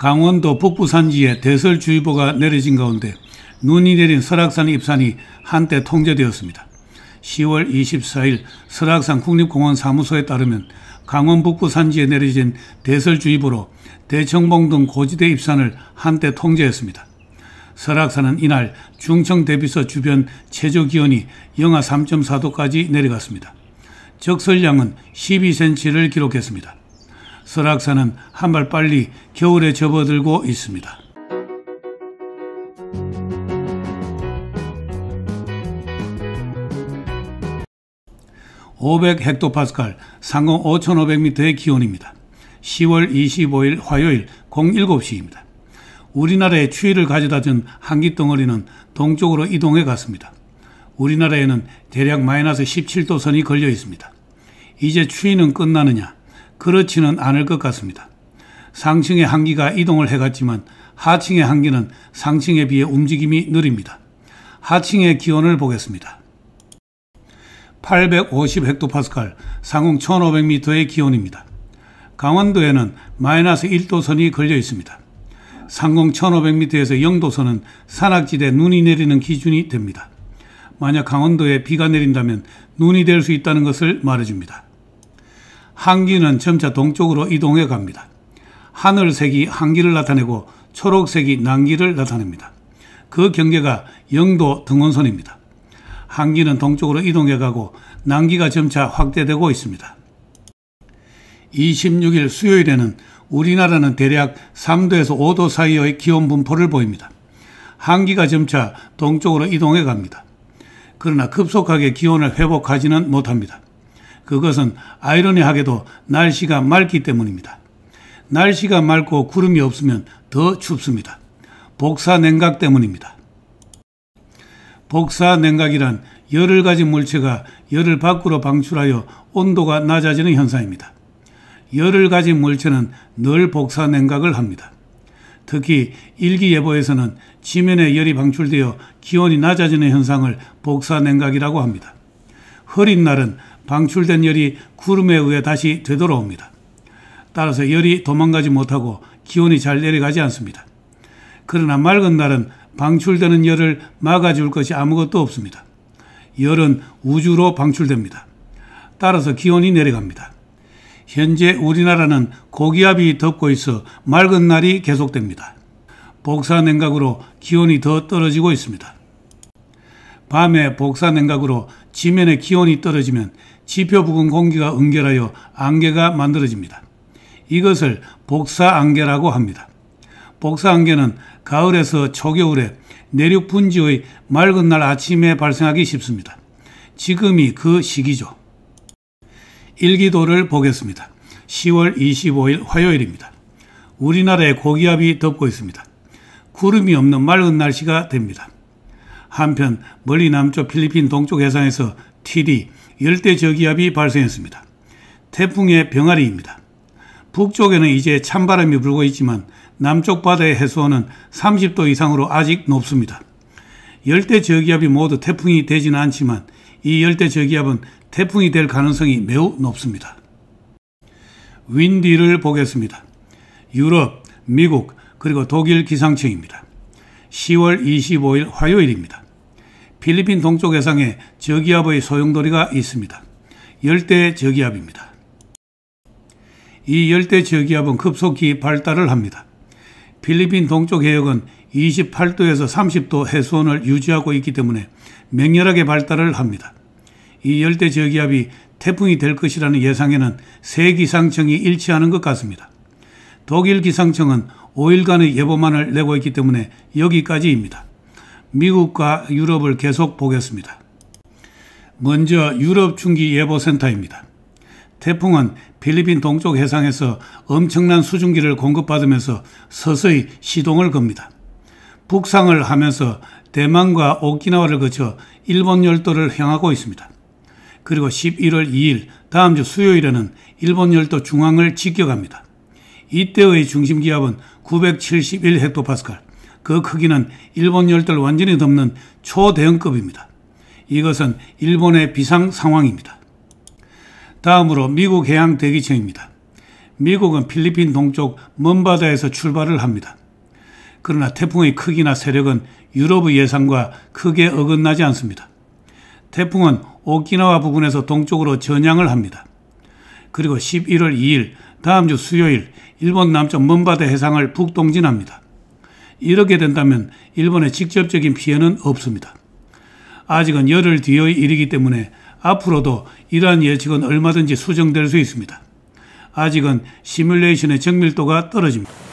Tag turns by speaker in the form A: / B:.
A: 강원도 북부 산지에 대설주의보가 내려진 가운데 눈이 내린 설악산 입산이 한때 통제되었습니다. 10월 24일 설악산 국립공원 사무소에 따르면 강원 북부 산지에 내려진 대설주의보로 대청봉 등 고지대 입산을 한때 통제했습니다. 설악산은 이날 중청 대비서 주변 최저 기온이 영하 3.4도까지 내려갔습니다. 적설량은 12cm를 기록했습니다. 설악산은 한발 빨리 겨울에 접어들고 있습니다. 5 0 0 헥토파스칼 상공 5 5 0 0 m 의 기온입니다. 10월 25일 화요일 07시입니다. 우리나라에 추위를 가져다 준 한기 덩어리는 동쪽으로 이동해 갔습니다. 우리나라에는 대략 마이너스 17도 선이 걸려 있습니다. 이제 추위는 끝나느냐? 그렇지는 않을 것 같습니다. 상층의 한기가 이동을 해갔지만 하층의 한기는 상층에 비해 움직임이 느립니다. 하층의 기온을 보겠습니다. 850 헥토파스칼, 상공 1500m의 기온입니다. 강원도에는 마이너스 1도선이 걸려 있습니다. 상공 1500m에서 0도선은 산악지대 눈이 내리는 기준이 됩니다. 만약 강원도에 비가 내린다면 눈이 될 수 있다는 것을 말해줍니다. 항기는 점차 동쪽으로 이동해 갑니다. 하늘색이 항기를 나타내고 초록색이 난기를 나타냅니다. 그 경계가 영도 등원선입니다. 항기는 동쪽으로 이동해 가고 난기가 점차 확대되고 있습니다. 26일 수요일에는 우리나라는 대략 3도에서 5도 사이의 기온 분포를 보입니다. 항기가 점차 동쪽으로 이동해 갑니다. 그러나 급속하게 기온을 회복하지는 못합니다. 그것은 아이러니하게도 날씨가 맑기 때문입니다. 날씨가 맑고 구름이 없으면 더 춥습니다. 복사 냉각 때문입니다. 복사 냉각이란 열을 가진 물체가 열을 밖으로 방출하여 온도가 낮아지는 현상입니다. 열을 가진 물체는 늘 복사 냉각을 합니다. 특히 일기예보에서는 지면에 열이 방출되어 기온이 낮아지는 현상을 복사 냉각이라고 합니다. 흐린 날은 방출된 열이 구름에 의해 다시 되돌아옵니다. 따라서 열이 도망가지 못하고 기온이 잘 내려가지 않습니다. 그러나 맑은 날은 방출되는 열을 막아줄 것이 아무것도 없습니다. 열은 우주로 방출됩니다. 따라서 기온이 내려갑니다. 현재 우리나라는 고기압이 덮고 있어 맑은 날이 계속됩니다. 복사 냉각으로 기온이 더 떨어지고 있습니다. 밤에 복사 냉각으로 지면의 기온이 떨어지면 지표 부근 공기가 응결하여 안개가 만들어집니다. 이것을 복사 안개라고 합니다. 복사 안개는 가을에서 초겨울에 내륙 분지의 맑은 날 아침에 발생하기 쉽습니다. 지금이 그 시기죠. 일기도를 보겠습니다. 10월 25일 화요일입니다. 우리나라에 고기압이 덮고 있습니다. 구름이 없는 맑은 날씨가 됩니다. 한편 멀리 남쪽 필리핀 동쪽 해상에서 TD 열대 저기압이 발생했습니다. 태풍의 병아리입니다. 북쪽에는 이제 찬바람이 불고 있지만 남쪽 바다의 해수온은 30도 이상으로 아직 높습니다. 열대 저기압이 모두 태풍이 되지는 않지만 이 열대 저기압은 태풍이 될 가능성이 매우 높습니다. 윈디를 보겠습니다. 유럽, 미국, 그리고 독일 기상청입니다. 10월 25일 화요일입니다. 필리핀 동쪽 해상에 저기압의 소용돌이가 있습니다. 열대 저기압입니다. 이 열대 저기압은 급속히 발달을 합니다. 필리핀 동쪽 해역은 28도에서 30도 해수온을 유지하고 있기 때문에 맹렬하게 발달을 합니다. 이 열대 저기압이 태풍이 될 것이라는 예상에는 세 기상청이 일치하는 것 같습니다. 독일 기상청은 5일간의 예보만을 내고 있기 때문에 여기까지입니다. 미국과 유럽을 계속 보겠습니다. 먼저 유럽 중기 예보센터입니다. 태풍은 필리핀 동쪽 해상에서 엄청난 수증기를 공급받으면서 서서히 시동을 겁니다. 북상을 하면서 대만과 오키나와를 거쳐 일본 열도를 향하고 있습니다. 그리고 11월 2일 다음 주 수요일에는 일본 열도 중앙을 직격합니다. 이때의 중심 기압은 971헥토파스칼, 그 크기는 일본 열도를 완전히 덮는 초대형급입니다. 이것은 일본의 비상 상황입니다. 다음으로 미국 해양 대기체입니다. 미국은 필리핀 동쪽 먼바다에서 출발을 합니다. 그러나 태풍의 크기나 세력은 유럽의 예상과 크게 어긋나지 않습니다. 태풍은 오키나와 부근에서 동쪽으로 전향을 합니다. 그리고 11월 2일 다음 주 수요일 일본 남쪽 먼바다 해상을 북동진합니다. 이렇게 된다면 일본의 직접적인 피해는 없습니다. 아직은 열흘 뒤의 일이기 때문에 앞으로도 이러한 예측은 얼마든지 수정될 수 있습니다. 아직은 시뮬레이션의 정밀도가 떨어집니다.